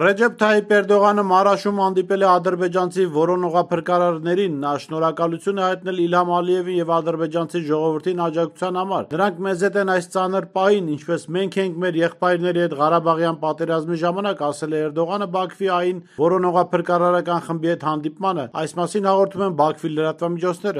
Ռեջեփ Թայիփ Էրդողանը Մարաշում հանդիպել է ադրբեջանցի որոնողափրկարարներին։ Նա շնորհակալություն է հայտնել Իլհամ Ալիևի եւ ադրբեջանցի ժողովրդին աջակցության համար։ Նրանք մեզ հետ են այս ծանր պահին, ինչպես մենք ենք մեր եղբայրների հետ Ղարաբաղյան պատերազմի ժամանակ, ասել է Էրդողանը Բաքվի ԱԻՆ որոնողափրկարարական խմբի հետ հանդիպմանը։ Այս մասին հաղորդում են Բաքվի լրատվամիջոցները։